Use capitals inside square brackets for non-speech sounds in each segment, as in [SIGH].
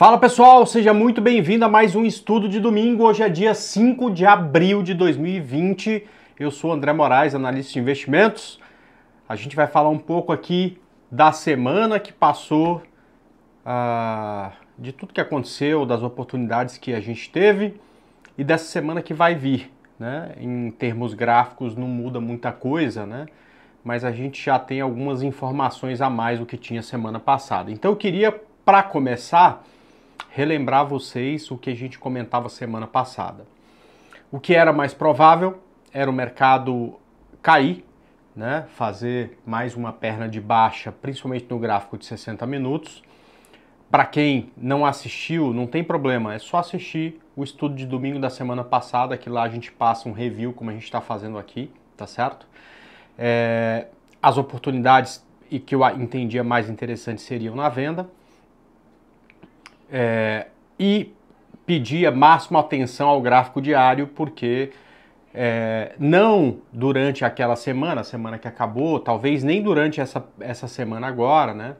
Fala pessoal, seja muito bem-vindo a mais um estudo de domingo. Hoje é dia 5 de abril de 2020. Eu sou André Moraes, analista de investimentos. A gente vai falar um pouco aqui da semana que passou, uh, de tudo que aconteceu, das oportunidades que a gente teve e dessa semana que vai vir. Né? Em termos gráficos não muda muita coisa, né? mas a gente já tem algumas informações a mais do que tinha semana passada. Então eu queria, para começar, relembrar vocês o que a gente comentava semana passada. O que era mais provável era o mercado cair, né? fazer mais uma perna de baixa, principalmente no gráfico de 60 minutos. Para quem não assistiu, não tem problema, é só assistir o estudo de domingo da semana passada, que lá a gente passa um review, como a gente está fazendo aqui, tá certo? É, as oportunidades e que eu entendia mais interessante seriam na venda é, e pedia máxima atenção ao gráfico diário, porque é, não durante aquela semana, a semana que acabou, talvez nem durante essa, essa semana agora, né?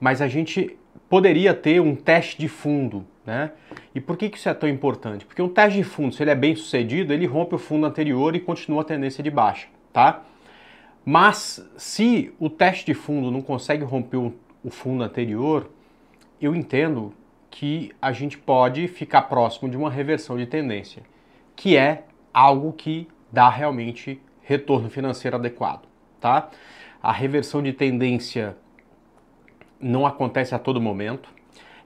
Mas a gente poderia ter um teste de fundo, né? E por que, que isso é tão importante? Porque um teste de fundo, se ele é bem sucedido, ele rompe o fundo anterior e continua a tendência de baixa, tá? Mas se o teste de fundo não consegue romper o, o fundo anterior, eu entendo que a gente pode ficar próximo de uma reversão de tendência, que é algo que dá realmente retorno financeiro adequado, tá? A reversão de tendência não acontece a todo momento.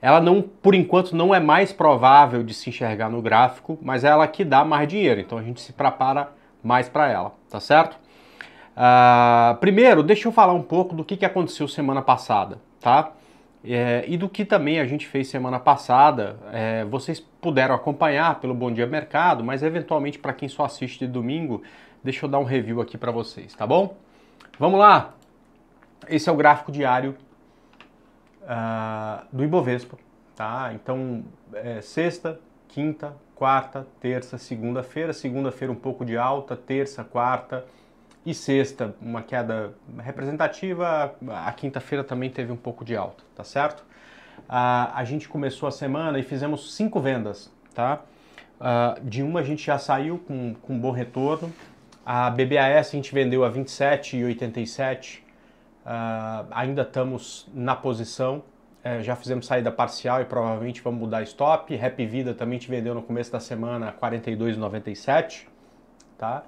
Ela não, por enquanto, não é mais provável de se enxergar no gráfico, mas é ela que dá mais dinheiro. Então a gente se prepara mais para ela, tá certo? Uh, primeiro, deixa eu falar um pouco do que, que aconteceu semana passada, tá? É, e do que também a gente fez semana passada, é, vocês puderam acompanhar pelo Bom Dia Mercado, mas eventualmente para quem só assiste de domingo, deixa eu dar um review aqui para vocês, tá bom? Vamos lá! Esse é o gráfico diário uh, do Ibovespa, tá? Então, é, sexta, quinta, quarta, terça, segunda-feira, segunda-feira um pouco de alta, terça, quarta, e sexta, uma queda representativa. A quinta-feira também teve um pouco de alta, tá certo? Uh, a gente começou a semana e fizemos cinco vendas, tá? Uh, de uma a gente já saiu com, com um bom retorno. A BBAS a gente vendeu a 27,87. Uh, ainda estamos na posição. Uh, já fizemos saída parcial e provavelmente vamos mudar stop. Rap Vida também te vendeu no começo da semana a 42,97. Tá?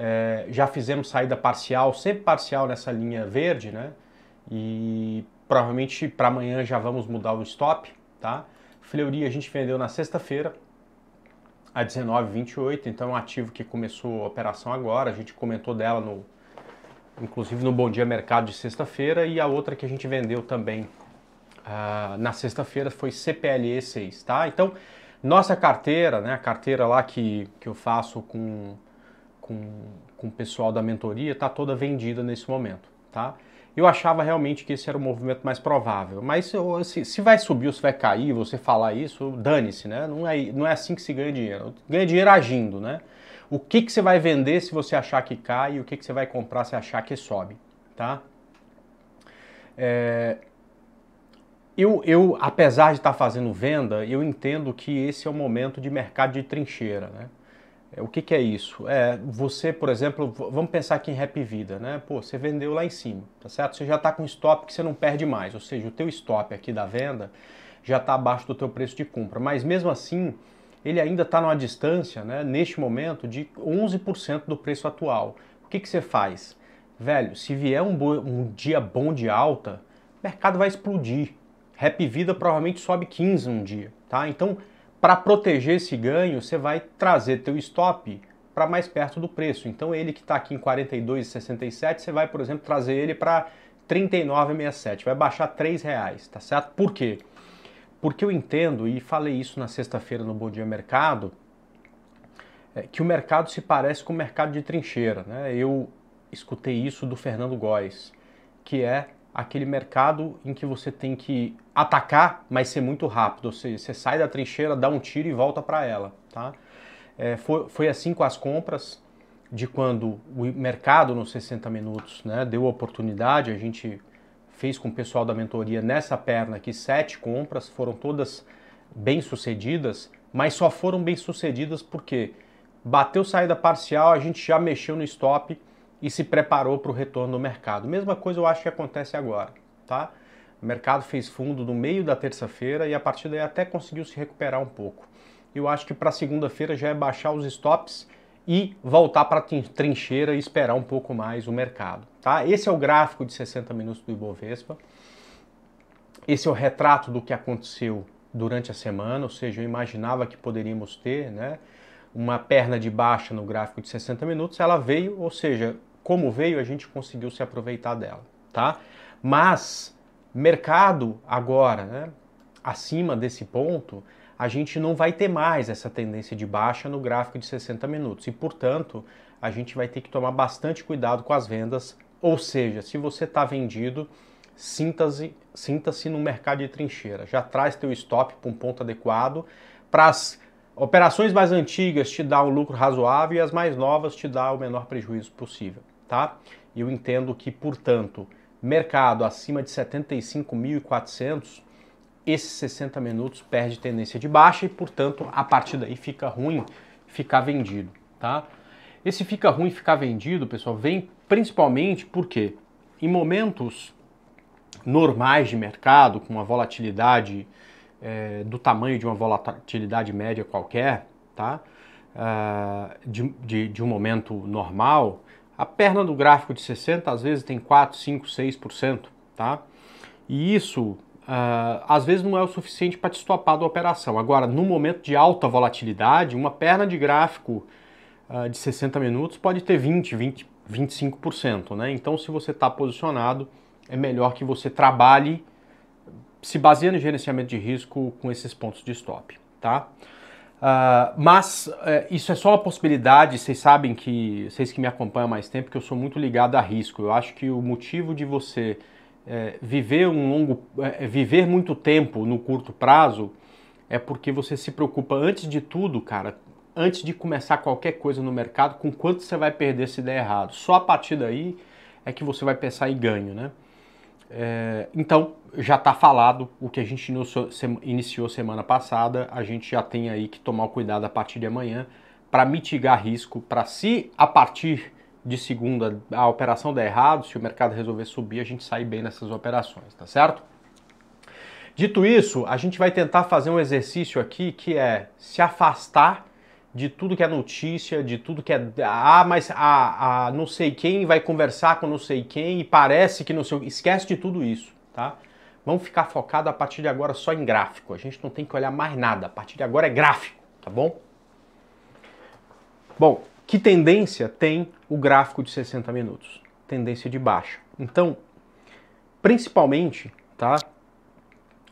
É, já fizemos saída parcial, sempre parcial nessa linha verde, né? E provavelmente para amanhã já vamos mudar o stop, tá? Fleury a gente vendeu na sexta-feira a 19,28, então é um ativo que começou a operação agora, a gente comentou dela no inclusive no Bom Dia Mercado de sexta-feira e a outra que a gente vendeu também ah, na sexta-feira foi CPLE 6, tá? Então, nossa carteira, né, a carteira lá que, que eu faço com com, com o pessoal da mentoria está toda vendida nesse momento, tá? Eu achava realmente que esse era o movimento mais provável, mas se, se vai subir ou se vai cair, você falar isso, dane-se, né? Não é, não é assim que se ganha dinheiro. Ganha dinheiro agindo, né? O que, que você vai vender se você achar que cai e o que, que você vai comprar se achar que sobe, tá? É, eu, eu, apesar de estar fazendo venda, eu entendo que esse é o momento de mercado de trincheira, né? É, o que, que, é isso? É você, por exemplo, vamos pensar aqui em rap Vida, né? Pô, você vendeu lá em cima, tá certo? Você já está com stop que você não perde mais, ou seja, o teu stop aqui da venda já está abaixo do teu preço de compra. Mas mesmo assim, ele ainda está numa distância, né, neste momento, de 11% do preço atual. O que, que você faz? Velho, se vier um, um dia bom de alta, o mercado vai explodir. Rap Vida provavelmente sobe 15 um dia, tá? Então, para proteger esse ganho, você vai trazer teu stop para mais perto do preço. Então ele que está aqui em 42,67, você vai, por exemplo, trazer ele para 39,67, vai baixar 3 reais, tá certo? Por quê? Porque eu entendo, e falei isso na sexta-feira no Bom Dia Mercado, é, que o mercado se parece com o mercado de trincheira. Né? Eu escutei isso do Fernando Góes, que é aquele mercado em que você tem que atacar, mas ser muito rápido. Você, você sai da trincheira, dá um tiro e volta para ela. Tá? É, foi, foi assim com as compras, de quando o mercado nos 60 minutos né, deu oportunidade, a gente fez com o pessoal da mentoria nessa perna aqui sete compras, foram todas bem sucedidas, mas só foram bem sucedidas porque bateu saída parcial, a gente já mexeu no stop e se preparou para o retorno do mercado. Mesma coisa eu acho que acontece agora, tá? O mercado fez fundo no meio da terça-feira e a partir daí até conseguiu se recuperar um pouco. Eu acho que para segunda-feira já é baixar os stops e voltar para a trincheira e esperar um pouco mais o mercado, tá? Esse é o gráfico de 60 minutos do Ibovespa. Esse é o retrato do que aconteceu durante a semana, ou seja, eu imaginava que poderíamos ter, né? Uma perna de baixa no gráfico de 60 minutos, ela veio, ou seja, como veio, a gente conseguiu se aproveitar dela, tá? Mas mercado agora, né, acima desse ponto, a gente não vai ter mais essa tendência de baixa no gráfico de 60 minutos e, portanto, a gente vai ter que tomar bastante cuidado com as vendas. Ou seja, se você está vendido, sinta-se sinta no mercado de trincheira. Já traz teu stop para um ponto adequado para as Operações mais antigas te dá um lucro razoável e as mais novas te dá o menor prejuízo possível tá? E eu entendo que, portanto, mercado acima de 75.400, esses 60 minutos perde tendência de baixa e, portanto, a partir daí fica ruim ficar vendido, tá? Esse fica ruim ficar vendido, pessoal, vem principalmente porque em momentos normais de mercado, com uma volatilidade é, do tamanho de uma volatilidade média qualquer, tá? Uh, de, de, de um momento normal, a perna do gráfico de 60 às vezes tem 4, 5, 6%, tá? E isso Uh, às vezes não é o suficiente para te estopar da operação. Agora, no momento de alta volatilidade, uma perna de gráfico uh, de 60 minutos pode ter 20, 20 25%. Né? Então, se você está posicionado, é melhor que você trabalhe se baseando em gerenciamento de risco com esses pontos de stop. Tá? Uh, mas é, isso é só uma possibilidade, vocês sabem que, vocês que me acompanham há mais tempo, que eu sou muito ligado a risco. Eu acho que o motivo de você é, viver um longo, é, é, viver muito tempo no curto prazo é porque você se preocupa antes de tudo, cara, antes de começar qualquer coisa no mercado, com quanto você vai perder se der errado. Só a partir daí é que você vai pensar em ganho, né? É, então, já está falado o que a gente iniciou semana passada, a gente já tem aí que tomar cuidado a partir de amanhã para mitigar risco, para se a partir de segunda a operação der errado, se o mercado resolver subir, a gente sair bem nessas operações, tá certo? Dito isso, a gente vai tentar fazer um exercício aqui que é se afastar de tudo que é notícia, de tudo que é. Ah, mas a, a não sei quem vai conversar com não sei quem e parece que não sei. Esquece de tudo isso, tá? Vamos ficar focado a partir de agora só em gráfico. A gente não tem que olhar mais nada. A partir de agora é gráfico, tá bom? Bom, que tendência tem o gráfico de 60 minutos? Tendência de baixa. Então, principalmente, tá?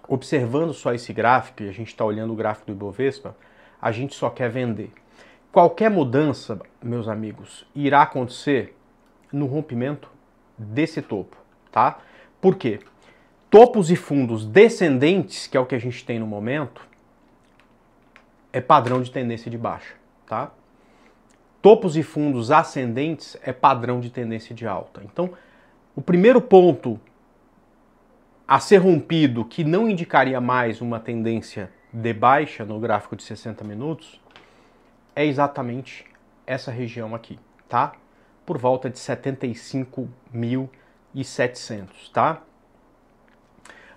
Observando só esse gráfico, e a gente está olhando o gráfico do Ibovespa, a gente só quer vender. Qualquer mudança, meus amigos, irá acontecer no rompimento desse topo, tá? Por quê? Topos e fundos descendentes, que é o que a gente tem no momento, é padrão de tendência de baixa, tá? Topos e fundos ascendentes é padrão de tendência de alta. Então, o primeiro ponto a ser rompido que não indicaria mais uma tendência de baixa no gráfico de 60 minutos é exatamente essa região aqui, tá? Por volta de 75.700, tá?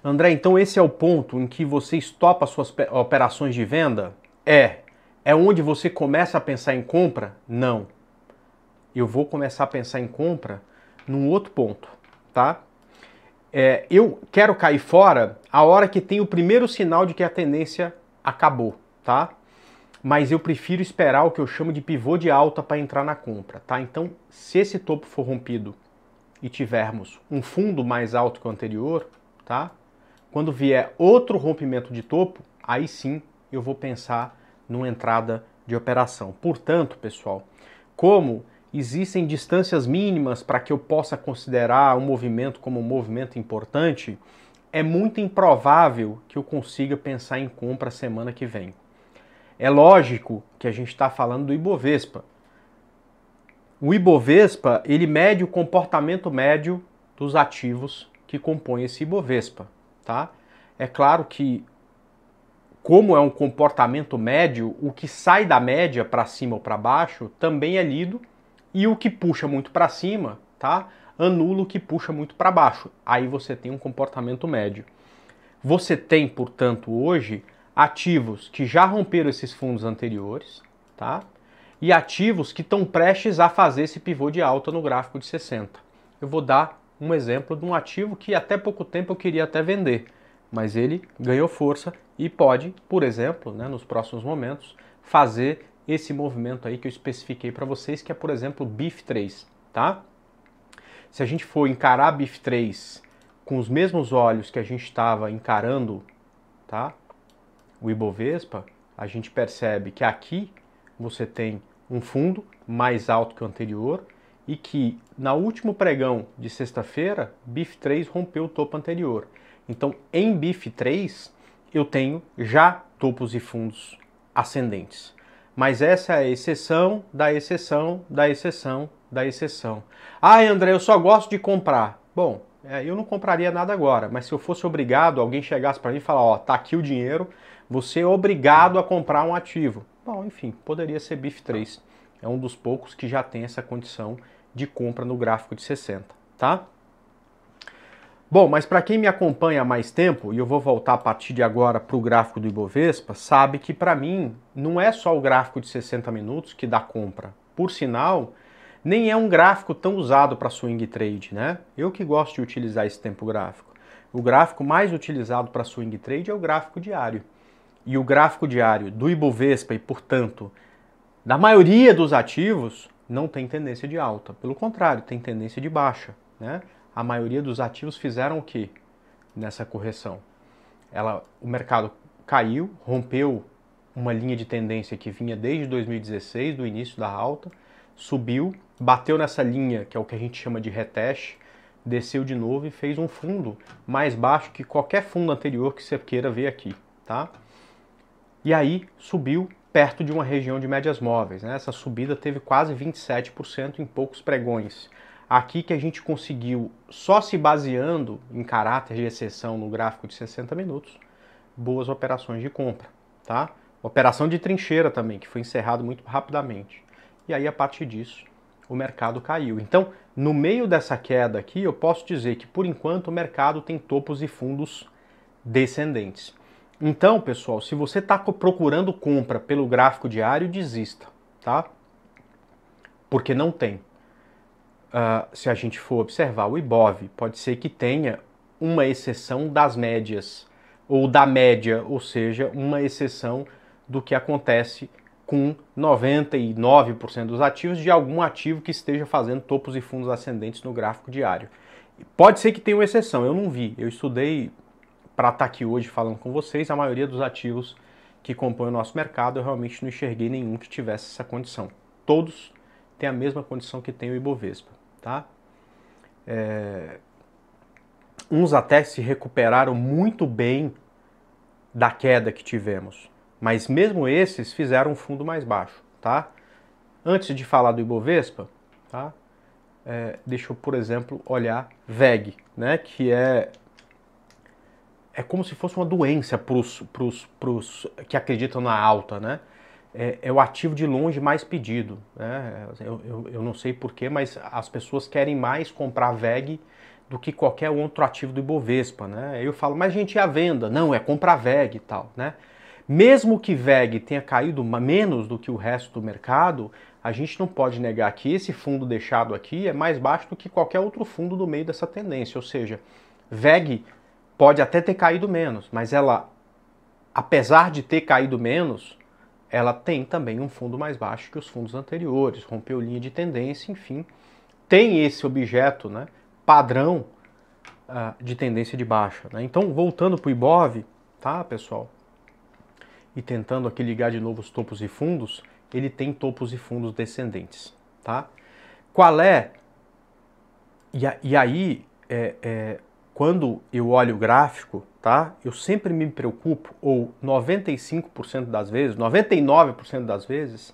André, então esse é o ponto em que você estopa suas operações de venda? É. É onde você começa a pensar em compra? Não. Eu vou começar a pensar em compra num outro ponto, tá? é, eu quero cair fora a hora que tem o primeiro sinal de que a tendência acabou, tá? Mas eu prefiro esperar o que eu chamo de pivô de alta para entrar na compra, tá? Então, se esse topo for rompido e tivermos um fundo mais alto que o anterior, tá? Quando vier outro rompimento de topo, aí sim eu vou pensar numa entrada de operação. Portanto, pessoal, como existem distâncias mínimas para que eu possa considerar o um movimento como um movimento importante, é muito improvável que eu consiga pensar em compra semana que vem. É lógico que a gente está falando do Ibovespa. O Ibovespa ele mede o comportamento médio dos ativos que compõem esse Ibovespa, tá? É claro que como é um comportamento médio, o que sai da média para cima ou para baixo também é lido e o que puxa muito para cima, tá? Anula o que puxa muito para baixo. Aí você tem um comportamento médio. Você tem, portanto, hoje ativos que já romperam esses fundos anteriores, tá? E ativos que estão prestes a fazer esse pivô de alta no gráfico de 60. Eu vou dar um exemplo de um ativo que até pouco tempo eu queria até vender, mas ele ganhou força e pode, por exemplo, né, nos próximos momentos, fazer esse movimento aí que eu especifiquei para vocês, que é, por exemplo, BIF3, tá? Se a gente for encarar BIF3 com os mesmos olhos que a gente estava encarando, tá? O Ibovespa, a gente percebe que aqui você tem um fundo mais alto que o anterior e que na último pregão de sexta-feira, BIF3 rompeu o topo anterior. Então, em BIF3, eu tenho já topos e fundos ascendentes. Mas essa é a exceção da exceção da exceção da exceção. Ah, André, eu só gosto de comprar. Bom, é, eu não compraria nada agora, mas se eu fosse obrigado, alguém chegasse para mim e falar, ó, tá aqui o dinheiro, você é obrigado a comprar um ativo. Bom, enfim, poderia ser BIF3. É um dos poucos que já tem essa condição de compra no gráfico de 60, tá? Bom, mas para quem me acompanha há mais tempo, e eu vou voltar a partir de agora para o gráfico do Ibovespa, sabe que para mim não é só o gráfico de 60 minutos que dá compra. Por sinal, nem é um gráfico tão usado para swing trade, né? Eu que gosto de utilizar esse tempo gráfico. O gráfico mais utilizado para swing trade é o gráfico diário. E o gráfico diário do Ibovespa e, portanto, da maioria dos ativos, não tem tendência de alta. Pelo contrário, tem tendência de baixa, né? a maioria dos ativos fizeram o que nessa correção? Ela, o mercado caiu, rompeu uma linha de tendência que vinha desde 2016, do início da alta, subiu, bateu nessa linha, que é o que a gente chama de reteste, desceu de novo e fez um fundo mais baixo que qualquer fundo anterior que você queira ver aqui, tá? E aí subiu perto de uma região de médias móveis, né? Essa subida teve quase 27% em poucos pregões aqui que a gente conseguiu, só se baseando em caráter de exceção no gráfico de 60 minutos, boas operações de compra, tá? Operação de trincheira também, que foi encerrado muito rapidamente. E aí, a partir disso, o mercado caiu. Então, no meio dessa queda aqui, eu posso dizer que, por enquanto, o mercado tem topos e fundos descendentes. Então, pessoal, se você está procurando compra pelo gráfico diário, desista, tá? Porque não tem uh, se a gente for observar o IBOV, pode ser que tenha uma exceção das médias, ou da média, ou seja, uma exceção do que acontece com 99% dos ativos de algum ativo que esteja fazendo topos e fundos ascendentes no gráfico diário. Pode ser que tenha uma exceção, eu não vi. Eu estudei para estar tá aqui hoje falando com vocês, a maioria dos ativos que compõem o nosso mercado, eu realmente não enxerguei nenhum que tivesse essa condição. Todos têm a mesma condição que tem o Ibovespa tá? É... Uns até se recuperaram muito bem da queda que tivemos, mas mesmo esses fizeram um fundo mais baixo, tá? Antes de falar do Ibovespa, tá? É, deixa eu, por exemplo, olhar VEG, né? Que é é como se fosse uma doença para os que acreditam na alta, né? é, é, o ativo de longe mais pedido. Né? Eu, eu, eu não sei porquê, mas as pessoas querem mais comprar VEG do que qualquer outro ativo do Ibovespa. Né? Eu falo, mas gente, e a venda? Não, é comprar VEG e tal. Né? Mesmo que VEG tenha caído menos do que o resto do mercado, a gente não pode negar que esse fundo deixado aqui é mais baixo do que qualquer outro fundo do meio dessa tendência. Ou seja, VEG pode até ter caído menos, mas ela, apesar de ter caído menos, ela tem também um fundo mais baixo que os fundos anteriores, rompeu linha de tendência, enfim, tem esse objeto né, padrão uh, de tendência de baixa. Né? Então, voltando para o IBOV, tá, pessoal? E tentando aqui ligar de novo os topos e fundos, ele tem topos e fundos descendentes, tá? Qual é? E, a, e aí, é, é, quando eu olho o gráfico, tá? Eu sempre me preocupo, ou 95% das vezes, 99% das vezes,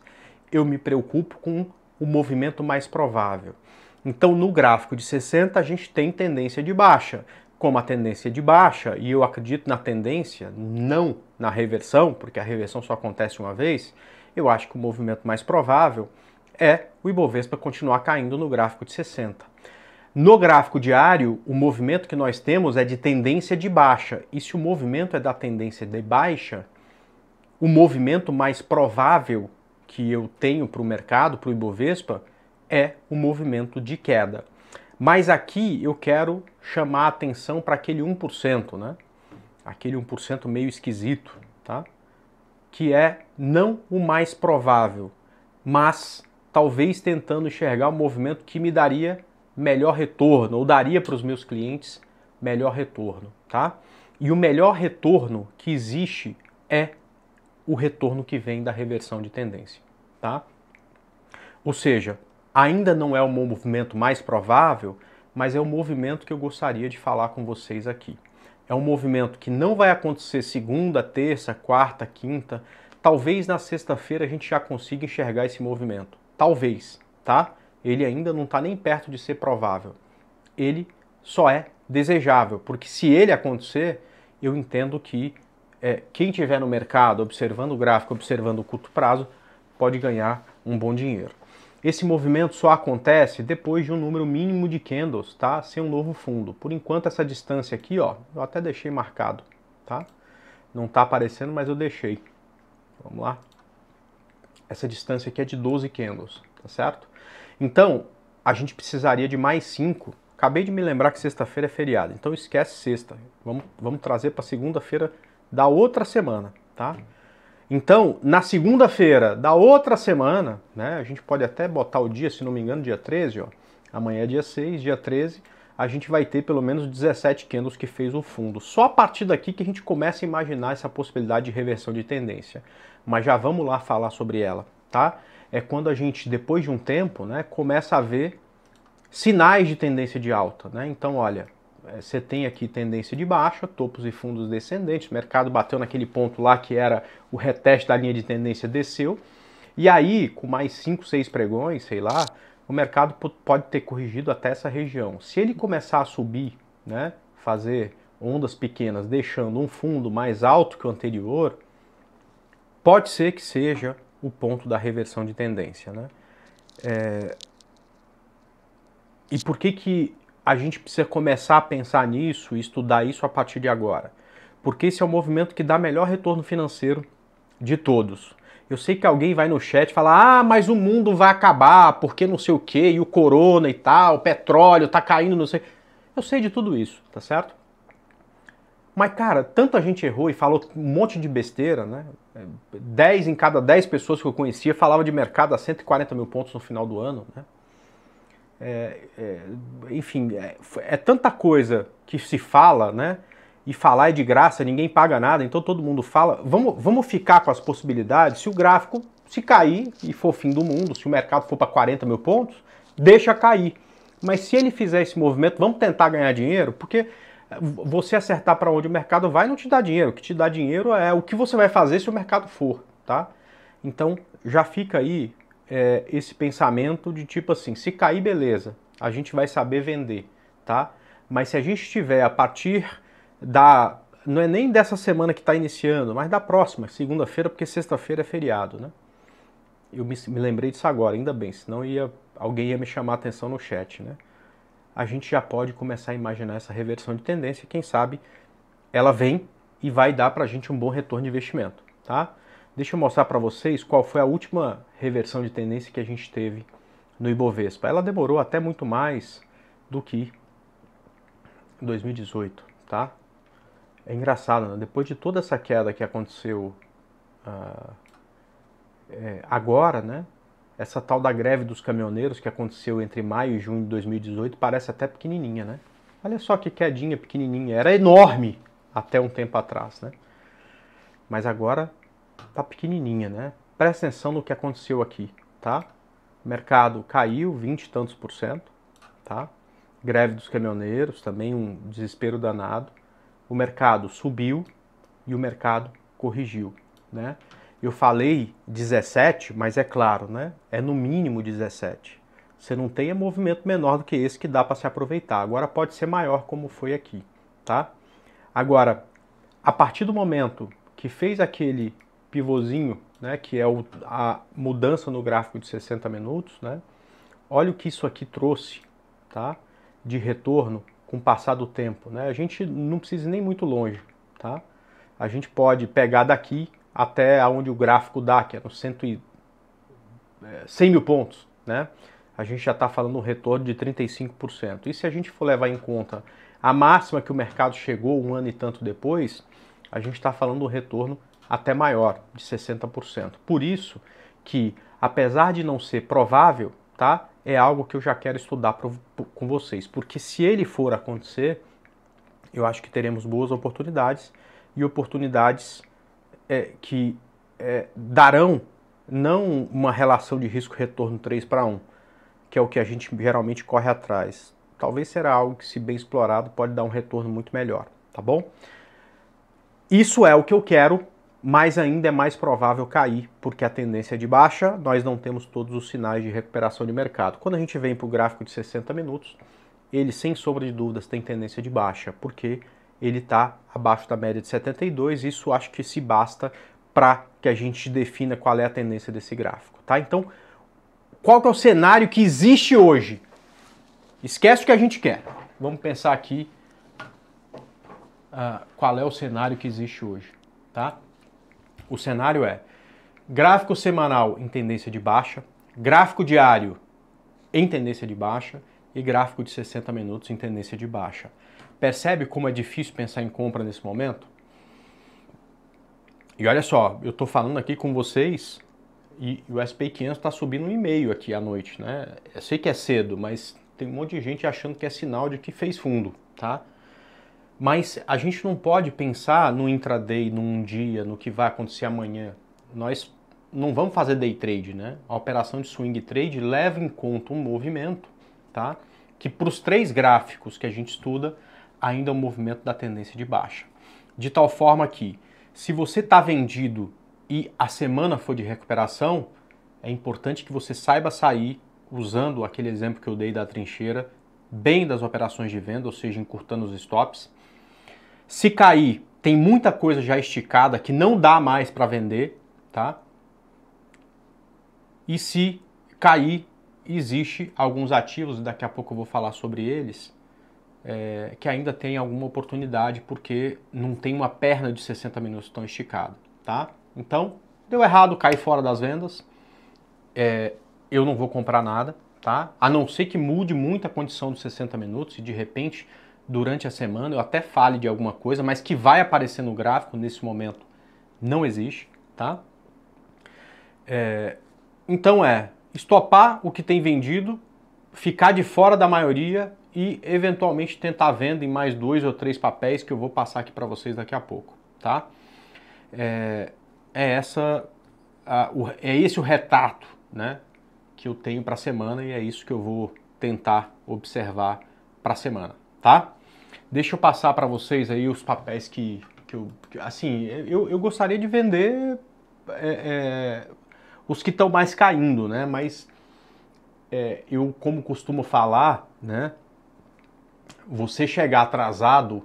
eu me preocupo com o movimento mais provável. Então, no gráfico de 60, a gente tem tendência de baixa. Como a tendência é de baixa, e eu acredito na tendência, não na reversão, porque a reversão só acontece uma vez, eu acho que o movimento mais provável é o Ibovespa continuar caindo no gráfico de 60. No gráfico diário, o movimento que nós temos é de tendência de baixa. E se o movimento é da tendência de baixa, o movimento mais provável que eu tenho para o mercado, para o Ibovespa, é o movimento de queda. Mas aqui eu quero chamar a atenção para aquele 1%, né? Aquele 1% meio esquisito, tá? Que é não o mais provável, mas talvez tentando enxergar o movimento que me daria melhor retorno, ou daria para os meus clientes melhor retorno, tá? E o melhor retorno que existe é o retorno que vem da reversão de tendência, tá? Ou seja, ainda não é o movimento mais provável, mas é o movimento que eu gostaria de falar com vocês aqui. É um movimento que não vai acontecer segunda, terça, quarta, quinta. Talvez na sexta-feira a gente já consiga enxergar esse movimento. Talvez, tá? ele ainda não está nem perto de ser provável. Ele só é desejável, porque se ele acontecer, eu entendo que é, quem tiver no mercado observando o gráfico, observando o curto prazo, pode ganhar um bom dinheiro. Esse movimento só acontece depois de um número mínimo de candles, tá? Sem um novo fundo. Por enquanto essa distância aqui, ó, eu até deixei marcado, tá? Não tá aparecendo, mas eu deixei. Vamos lá. Essa distância aqui é de 12 candles, tá certo? Então, a gente precisaria de mais cinco. Acabei de me lembrar que sexta-feira é feriado, então esquece sexta. Vamos, vamos trazer para segunda-feira da outra semana, tá? Então, na segunda-feira da outra semana, né, a gente pode até botar o dia, se não me engano, dia 13, ó. Amanhã é dia 6, dia 13, a gente vai ter pelo menos 17 candles que fez o fundo. Só a partir daqui que a gente começa a imaginar essa possibilidade de reversão de tendência. Mas já vamos lá falar sobre ela, tá? é quando a gente, depois de um tempo, né, começa a ver sinais de tendência de alta. Né? Então, olha, é, você tem aqui tendência de baixa, topos e fundos descendentes, o mercado bateu naquele ponto lá que era o reteste da linha de tendência, desceu. E aí, com mais 5, 6 pregões, sei lá, o mercado pode ter corrigido até essa região. Se ele começar a subir, né, fazer ondas pequenas, deixando um fundo mais alto que o anterior, pode ser que seja o ponto da reversão de tendência. Né? É... E por que, que a gente precisa começar a pensar nisso e estudar isso a partir de agora? Porque esse é o movimento que dá melhor retorno financeiro de todos. Eu sei que alguém vai no chat falar: ah, mas o mundo vai acabar, porque não sei o que, e o corona e tal, o petróleo tá caindo, não sei. Eu sei de tudo isso, tá certo? Mas, cara, tanta gente errou e falou um monte de besteira, né? 10 em cada 10 pessoas que eu conhecia falava de mercado a 140 mil pontos no final do ano, né? É, é, enfim, é, é, tanta coisa que se fala, né? E falar é de graça, ninguém paga nada, então todo mundo fala. Vamos, vamos ficar com as possibilidades. Se o gráfico se cair e for fim do mundo, se o mercado for para 40 mil pontos, deixa cair. Mas se ele fizer esse movimento, vamos tentar ganhar dinheiro, porque você acertar para onde o mercado vai não te dá dinheiro. O que te dá dinheiro é o que você vai fazer se o mercado for, tá? Então já fica aí é, esse pensamento de tipo assim, se cair beleza, a gente vai saber vender, tá? Mas se a gente tiver a partir da não é nem dessa semana que está iniciando, mas da próxima, segunda-feira, porque sexta-feira é feriado, né? Eu me, me lembrei disso agora, ainda bem, senão ia, alguém ia me chamar a atenção no chat, né? a gente já pode começar a imaginar essa reversão de tendência. Quem sabe ela vem e vai dar para a gente um bom retorno de investimento, tá? Deixa eu mostrar para vocês qual foi a última reversão de tendência que a gente teve no Ibovespa. Ela demorou até muito mais do que 2018, tá? É engraçado, né? depois de toda essa queda que aconteceu uh, é, agora, né? essa tal da greve dos caminhoneiros que aconteceu entre maio e junho de 2018 parece até pequenininha, né? Olha só que quedinha pequenininha, era enorme até um tempo atrás, né? Mas agora tá pequenininha, né? Presta atenção no que aconteceu aqui, tá? O mercado caiu 20 e tantos por cento, tá? Greve dos caminhoneiros, também um desespero danado. O mercado subiu e o mercado corrigiu, né? Eu falei 17, mas é claro, né? É no mínimo 17. Você não tem é movimento menor do que esse que dá para se aproveitar. Agora pode ser maior como foi aqui, tá? Agora, a partir do momento que fez aquele pivôzinho, né, que é o, a mudança no gráfico de 60 minutos, né? Olha o que isso aqui trouxe, tá? De retorno com o passar do tempo, né? A gente não precisa ir nem muito longe, tá? A gente pode pegar daqui até onde o gráfico dá, que eram 100, 100 mil pontos, né? A gente já está falando um retorno de 35%. E se a gente for levar em conta a máxima que o mercado chegou um ano e tanto depois, a gente está falando um retorno até maior, de 60%. Por isso que, apesar de não ser provável, tá? É algo que eu já quero estudar pro, com vocês, porque se ele for acontecer, eu acho que teremos boas oportunidades e oportunidades é, que é, darão não uma relação de risco-retorno 3 para 1, que é o que a gente geralmente corre atrás. Talvez será algo que, se bem explorado, pode dar um retorno muito melhor, tá bom? Isso é o que eu quero, mas ainda é mais provável cair, porque a tendência é de baixa, nós não temos todos os sinais de recuperação de mercado. Quando a gente vem para o gráfico de 60 minutos, ele, sem sombra de dúvidas, tem tendência de baixa, porque ele está abaixo da média de 72, isso acho que se basta para que a gente defina qual é a tendência desse gráfico, tá? Então, qual é o cenário que existe hoje? Esquece o que a gente quer. Vamos pensar aqui uh, qual é o cenário que existe hoje, tá? O cenário é gráfico semanal em tendência de baixa, gráfico diário em tendência de baixa e gráfico de 60 minutos em tendência de baixa. Percebe como é difícil pensar em compra nesse momento? E olha só, eu estou falando aqui com vocês e o SP500 está subindo um e-mail aqui à noite, né? Eu sei que é cedo, mas tem um monte de gente achando que é sinal de que fez fundo, tá? Mas a gente não pode pensar no intraday, num dia, no que vai acontecer amanhã. Nós não vamos fazer day trade, né? A operação de swing trade leva em conta um movimento, tá? Que para os três gráficos que a gente estuda, ainda é um movimento da tendência de baixa. De tal forma que, se você está vendido e a semana foi de recuperação, é importante que você saiba sair, usando aquele exemplo que eu dei da trincheira, bem das operações de venda, ou seja, encurtando os stops. Se cair, tem muita coisa já esticada que não dá mais para vender, tá? E se cair, existe alguns ativos, daqui a pouco eu vou falar sobre eles, é, que ainda tem alguma oportunidade porque não tem uma perna de 60 minutos tão esticada, tá? Então, deu errado, cai fora das vendas, é, eu não vou comprar nada, tá? A não ser que mude muito a condição dos 60 minutos e de repente, durante a semana, eu até fale de alguma coisa, mas que vai aparecer no gráfico nesse momento não existe, tá? É, então é estopar o que tem vendido ficar de fora da maioria e eventualmente tentar venda em mais dois ou três papéis que eu vou passar aqui para vocês daqui a pouco, tá? É, é essa a, o, é esse o retrato, né, que eu tenho para a semana e é isso que eu vou tentar observar para a semana, tá? Deixa eu passar para vocês aí os papéis que, que eu que, assim eu, eu gostaria de vender é, é, os que estão mais caindo, né? Mas é, eu, como costumo falar, né? Você chegar atrasado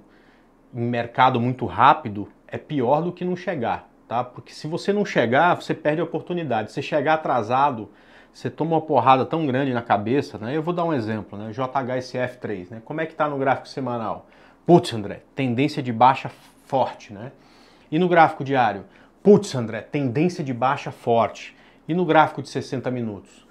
em mercado muito rápido é pior do que não chegar, tá? Porque se você não chegar, você perde a oportunidade. Se chegar atrasado, você toma uma porrada tão grande na cabeça, né? Eu vou dar um exemplo, né? JHSF3, né? Como é que tá no gráfico semanal? Putz, André, tendência de baixa forte, né? E no gráfico diário? Putz, André, tendência de baixa forte. E no gráfico de 60 minutos?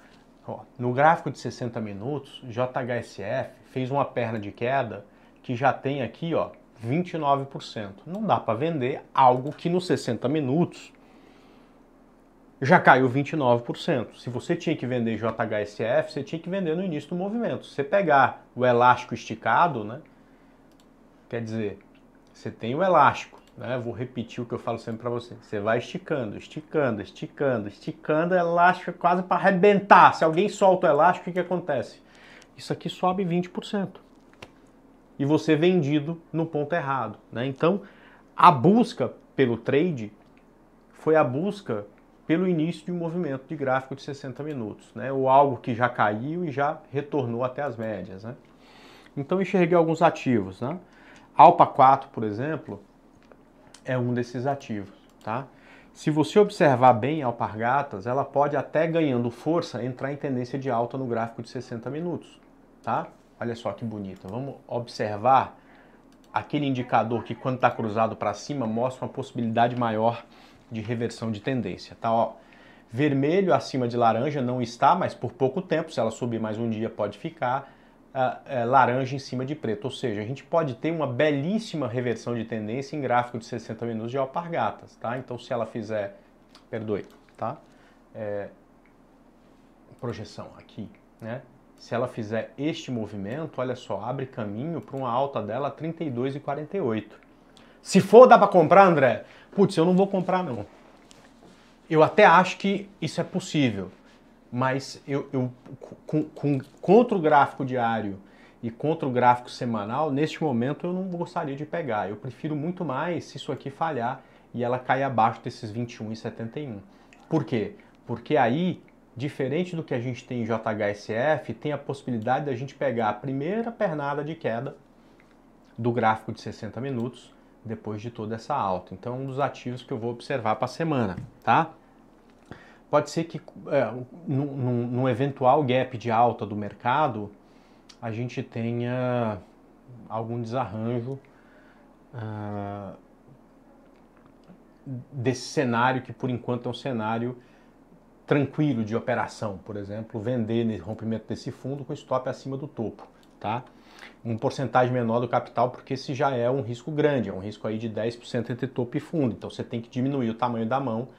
Ó, no gráfico de 60 minutos, JHSF fez uma perna de queda que já tem aqui ó, 29%. Não dá para vender algo que nos 60 minutos já caiu 29%. Se você tinha que vender JHSF, você tinha que vender no início do movimento. Se você pegar o elástico esticado, né? Quer dizer, você tem o elástico né? Vou repetir o que eu falo sempre para você. Você vai esticando, esticando, esticando, esticando, elástico quase para arrebentar. Se alguém solta o elástico, o que, que acontece? Isso aqui sobe 20%. E você é vendido no ponto errado. Né? Então, a busca pelo trade foi a busca pelo início de um movimento de gráfico de 60 minutos, né? ou algo que já caiu e já retornou até as médias. Né? Então enxerguei alguns ativos. Né? Alpa 4, por exemplo, é um desses ativos, tá? Se você observar bem a Alpargatas, ela pode até ganhando força entrar em tendência de alta no gráfico de 60 minutos, tá? Olha só que bonita. Vamos observar aquele indicador que quando está cruzado para cima mostra uma possibilidade maior de reversão de tendência, tá? Ó, vermelho acima de laranja não está, mas por pouco tempo, se ela subir mais um dia pode ficar uh, laranja em cima de preto. Ou seja, a gente pode ter uma belíssima reversão de tendência em gráfico de 60 minutos de alpargatas, tá? Então, se ela fizer, perdoe, tá? É, projeção aqui, né? Se ela fizer este movimento, olha só, abre caminho para uma alta dela a 32 e Se for, dá para comprar, André? Putz, eu não vou comprar não. Eu até acho que isso é possível, mas eu, eu com, com, contra o gráfico diário e contra o gráfico semanal, neste momento eu não gostaria de pegar. Eu prefiro muito mais se isso aqui falhar e ela cair abaixo desses 21,71. Por quê? Porque aí, diferente do que a gente tem em JHSF, tem a possibilidade da gente pegar a primeira pernada de queda do gráfico de 60 minutos depois de toda essa alta. Então, é um dos ativos que eu vou observar para a semana, tá? pode ser que é, num, num, eventual gap de alta do mercado a gente tenha algum desarranjo uh, desse cenário que por enquanto é um cenário tranquilo de operação, por exemplo, vender nesse rompimento desse fundo com stop acima do topo, tá? Um porcentagem menor do capital, porque esse já é um risco grande, é um risco aí de 10% entre topo e fundo. Então você tem que diminuir o tamanho da mão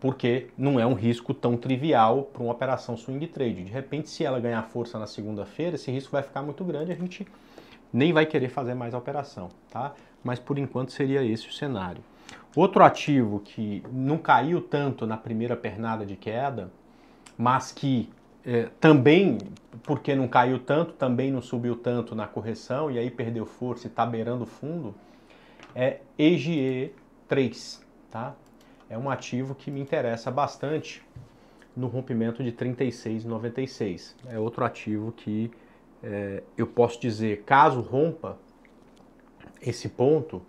porque não é um risco tão trivial para uma operação swing trade. De repente, se ela ganhar força na segunda-feira, esse risco vai ficar muito grande, a gente nem vai querer fazer mais a operação, tá? Mas por enquanto seria esse o cenário. Outro ativo que não caiu tanto na primeira pernada de queda, mas que é, também, porque não caiu tanto, também não subiu tanto na correção e aí perdeu força e está beirando fundo, é EGE3, tá? é um ativo que me interessa bastante no rompimento de 36,96. É outro ativo que é, eu posso dizer, caso rompa esse ponto,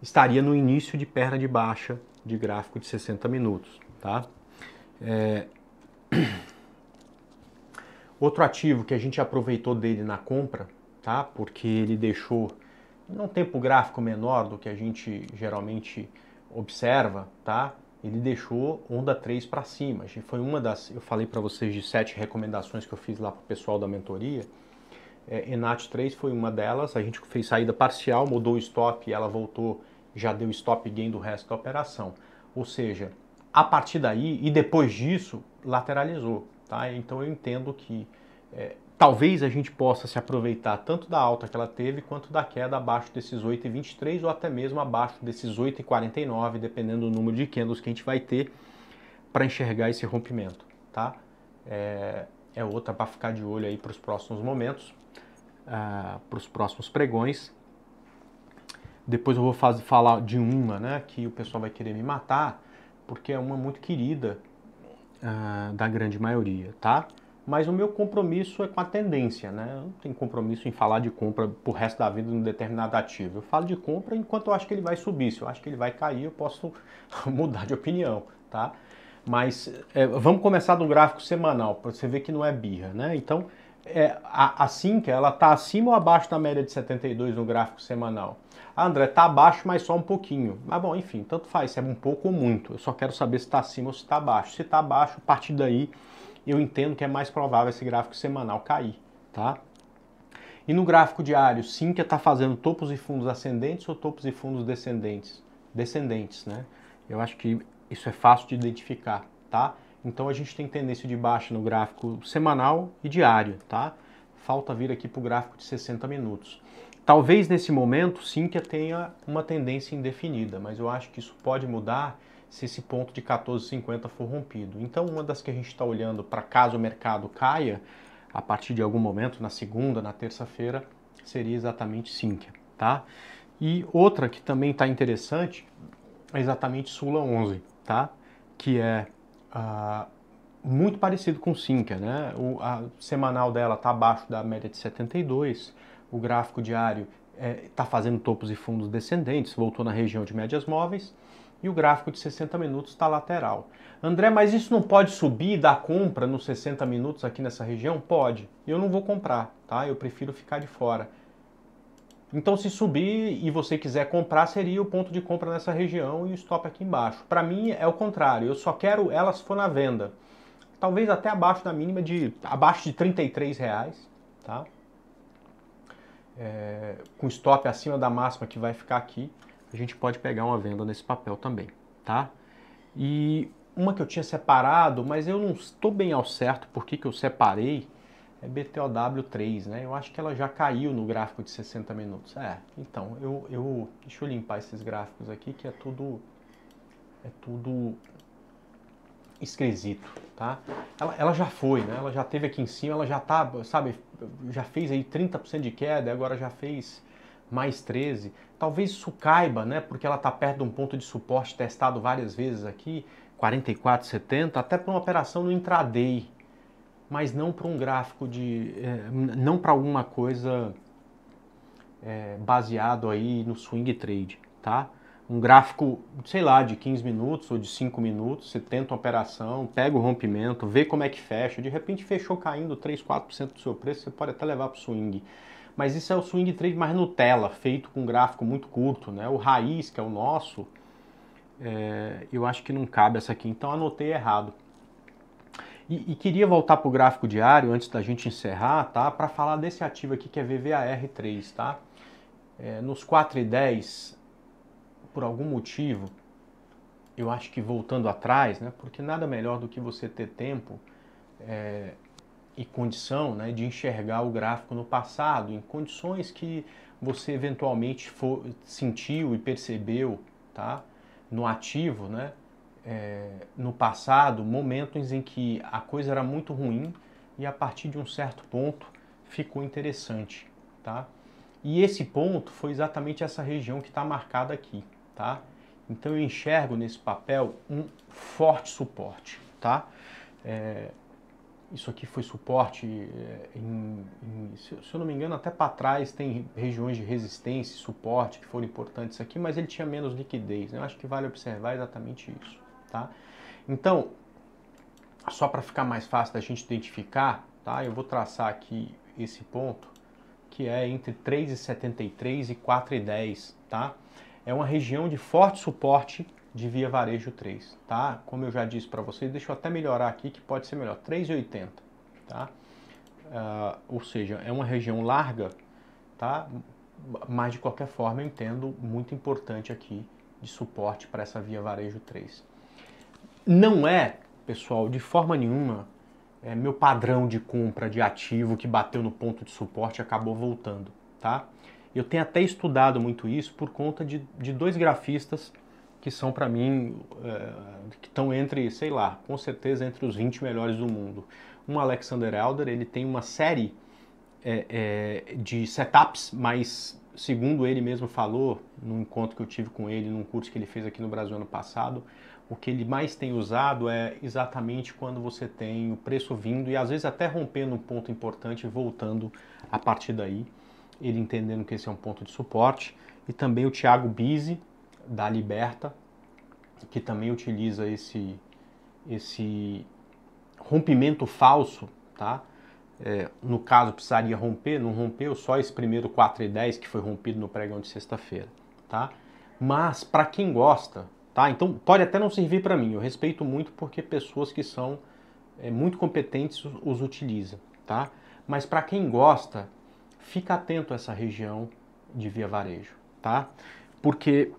estaria no início de perna de baixa de gráfico de 60 minutos, tá? É... [CLEARS THROAT] Outro ativo que a gente aproveitou dele na compra, tá? Porque ele deixou um tempo gráfico menor do que a gente geralmente observa, tá? Ele deixou onda 3 para cima. Foi uma das, eu falei para vocês de sete recomendações que eu fiz lá para o pessoal da mentoria. É, Enat 3 foi uma delas. A gente fez saída parcial, mudou o stop, ela voltou, já deu stop gain do resto da operação. Ou seja, a partir daí e depois disso, lateralizou. Tá? Então eu entendo que é, talvez a gente possa se aproveitar tanto da alta que ela teve quanto da queda abaixo desses 8,23 ou até mesmo abaixo desses 8,49, dependendo do número de candles que a gente vai ter para enxergar esse rompimento, tá? É, é outra para ficar de olho aí para os próximos momentos, uh, ah, para os próximos pregões. Depois eu vou fazer, falar de uma, né, que o pessoal vai querer me matar, porque é uma muito querida uh, da grande maioria, tá? mas o meu compromisso é com a tendência, né? Eu não tenho compromisso em falar de compra pro resto da vida num determinado ativo. Eu falo de compra enquanto eu acho que ele vai subir. Se eu acho que ele vai cair, eu posso [LAUGHS] mudar de opinião, tá? Mas é, vamos começar do gráfico semanal, para você ver que não é birra, né? Então, é, a, a Sinca, ela está acima ou abaixo da média de 72 no gráfico semanal? Ah, André, está abaixo, mas só um pouquinho. Mas bom, enfim, tanto faz, se é um pouco ou muito. Eu só quero saber se está acima ou se está abaixo. Se está abaixo, a partir daí eu entendo que é mais provável esse gráfico semanal cair, tá? E no gráfico diário, sim, que está fazendo topos e fundos ascendentes ou topos e fundos descendentes? Descendentes, né? Eu acho que isso é fácil de identificar, tá? Então a gente tem tendência de baixa no gráfico semanal e diário, tá? Falta vir aqui para o gráfico de 60 minutos. Talvez nesse momento, sim, que tenha uma tendência indefinida, mas eu acho que isso pode mudar se esse ponto de 14,50 for rompido. Então, uma das que a gente está olhando para caso o mercado caia, a partir de algum momento, na segunda, na terça-feira, seria exatamente Sinqia, tá? E outra que também está interessante é exatamente Sula 11, tá? Que é uh, muito parecido com Sinqia, né? O, a semanal dela está abaixo da média de 72, o gráfico diário está eh, é, fazendo topos e fundos descendentes, voltou na região de médias móveis, e o gráfico de 60 minutos está lateral. André, mas isso não pode subir e dar compra nos 60 minutos aqui nessa região? Pode. Eu não vou comprar, tá? Eu prefiro ficar de fora. Então, se subir e você quiser comprar, seria o ponto de compra nessa região e o stop aqui embaixo. Para mim é o contrário, eu só quero elas se for na venda. Talvez até abaixo da mínima de abaixo de 33 reais, tá? É, com stop acima da máxima que vai ficar aqui a gente pode pegar uma venda nesse papel também, tá? E uma que eu tinha separado, mas eu não estou bem ao certo porque que eu separei, é BTOW3, né? Eu acho que ela já caiu no gráfico de 60 minutos. É, então, eu, eu deixa eu limpar esses gráficos aqui que é tudo é tudo esquisito, tá? Ela, ela já foi, né? Ela já teve aqui em cima, ela já tá, sabe, já fez aí 30% de queda, agora já fez mais 13. Talvez isso caiba, né? Porque ela está perto de um ponto de suporte testado várias vezes aqui, 44,70, até para uma operação no intraday, mas não para um gráfico de. É, não para alguma coisa é, baseado aí no swing trade, tá? Um gráfico, sei lá, de 15 minutos ou de 5 minutos, você tenta uma operação, pega o rompimento, vê como é que fecha, de repente fechou caindo 3, 4% do seu preço, você pode até levar para o swing mas isso é o swing trade mais Nutella, feito com um gráfico muito curto, né? O raiz, que é o nosso, é, eu acho que não cabe essa aqui, então anotei errado. E, e queria voltar para o gráfico diário, antes da gente encerrar, tá? Para falar desse ativo aqui, que é VVAR3, tá? É, nos 4 e 10, por algum motivo, eu acho que voltando atrás, né? Porque nada melhor do que você ter tempo... É, e condição né, de enxergar o gráfico no passado, em condições que você eventualmente for, sentiu e percebeu tá, no ativo, né, é, no passado, momentos em que a coisa era muito ruim e a partir de um certo ponto ficou interessante. Tá? E esse ponto foi exatamente essa região que está marcada aqui. Tá? Então eu enxergo nesse papel um forte suporte. Tá? É, isso aqui foi suporte, eh, em, em, se, eu não me engano, até para trás tem regiões de resistência e suporte que foram importantes aqui, mas ele tinha menos liquidez. Né? Eu acho que vale observar exatamente isso. Tá? Então, só para ficar mais fácil da gente identificar, tá? eu vou traçar aqui esse ponto, que é entre 3,73 e 4,10. Tá? É uma região de forte suporte de Via Varejo 3, tá? Como eu já disse para vocês, deixa eu até melhorar aqui que pode ser melhor, 3,80, tá? Uh, ou seja, é uma região larga, tá? Mas de qualquer forma eu entendo muito importante aqui de suporte para essa Via Varejo 3. Não é, pessoal, de forma nenhuma, é meu padrão de compra de ativo que bateu no ponto de suporte e acabou voltando, tá? Eu tenho até estudado muito isso por conta de, de dois grafistas que são para mim, é, que estão entre, sei lá, com certeza entre os 20 melhores do mundo. Um Alexander Elder, ele tem uma série é, é, de setups, mas segundo ele mesmo falou, num encontro que eu tive com ele, num curso que ele fez aqui no Brasil ano passado, o que ele mais tem usado é exatamente quando você tem o preço vindo e às vezes até rompendo um ponto importante e voltando a partir daí, ele entendendo que esse é um ponto de suporte. E também o Thiago Bise, da Liberta, que também utiliza esse, esse rompimento falso, tá? É, no caso, precisaria romper, não rompeu, só esse primeiro 4 e 10 que foi rompido no pregão de sexta-feira, tá? Mas, para quem gosta, tá? Então, pode até não servir para mim, eu respeito muito porque pessoas que são é, muito competentes os, utilizam, tá? Mas para quem gosta, fica atento a essa região de via varejo, tá? Porque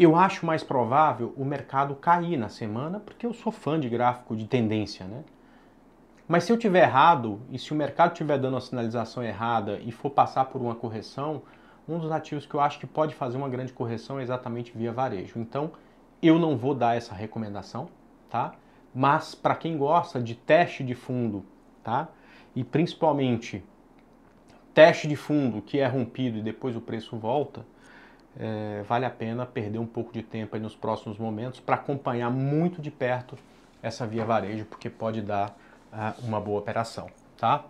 eu acho mais provável o mercado cair na semana, porque eu sou fã de gráfico de tendência, né? Mas se eu tiver errado e se o mercado estiver dando uma sinalização errada e for passar por uma correção, um dos ativos que eu acho que pode fazer uma grande correção é exatamente via varejo. Então, eu não vou dar essa recomendação, tá? Mas para quem gosta de teste de fundo, tá? E principalmente teste de fundo que é rompido e depois o preço volta, é, vale a pena perder um pouco de tempo nos próximos momentos para acompanhar muito de perto essa via varejo, porque pode dar ah, uma boa operação, tá?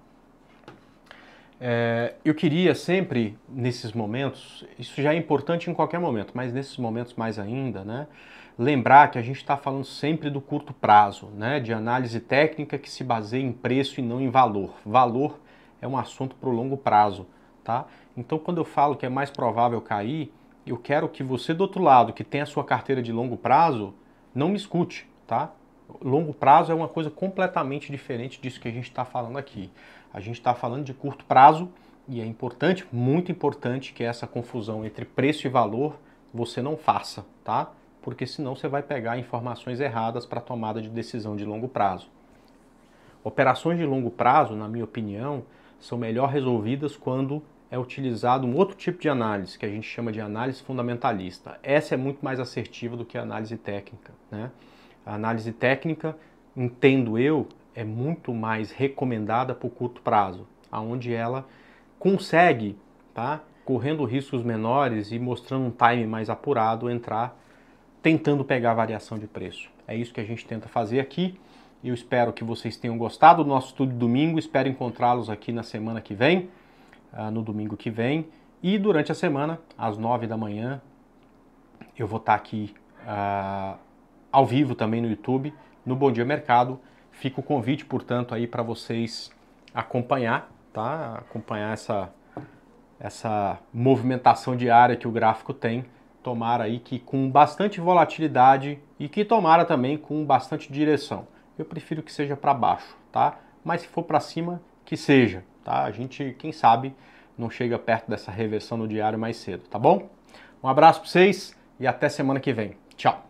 É, eu queria sempre, nesses momentos, isso já é importante em qualquer momento, mas nesses momentos mais ainda, né? Lembrar que a gente está falando sempre do curto prazo, né? De análise técnica que se baseia em preço e não em valor. Valor é um assunto para o longo prazo, tá? Então, quando eu falo que é mais provável cair, eu quero que você do outro lado, que tem a sua carteira de longo prazo, não me escute, tá? Longo prazo é uma coisa completamente diferente disso que a gente está falando aqui. A gente está falando de curto prazo e é importante, muito importante, que essa confusão entre preço e valor você não faça, tá? Porque senão você vai pegar informações erradas para tomada de decisão de longo prazo. Operações de longo prazo, na minha opinião, são melhor resolvidas quando é utilizado um outro tipo de análise, que a gente chama de análise fundamentalista. Essa é muito mais assertiva do que a análise técnica. Né? A análise técnica, entendo eu, é muito mais recomendada para o curto prazo, aonde ela consegue, tá, correndo riscos menores e mostrando um time mais apurado, entrar tentando pegar a variação de preço. É isso que a gente tenta fazer aqui. Eu espero que vocês tenham gostado do nosso estudo de domingo. Espero encontrá-los aqui na semana que vem. Ah, no domingo que vem. E durante a semana, às 9 da manhã, eu vou estar tá aqui uh, ao vivo também no YouTube, no Bom Dia Mercado. Fica o convite, portanto, aí para vocês acompanhar, tá? Acompanhar essa, essa movimentação diária que o gráfico tem. Tomara aí que com bastante volatilidade e que tomara também com bastante direção. Eu prefiro que seja para baixo, tá? Mas se for para cima, que seja tá? A gente, quem sabe, não chega perto dessa reversão no diário mais cedo, tá bom? Um abraço para vocês e até semana que vem. Tchau!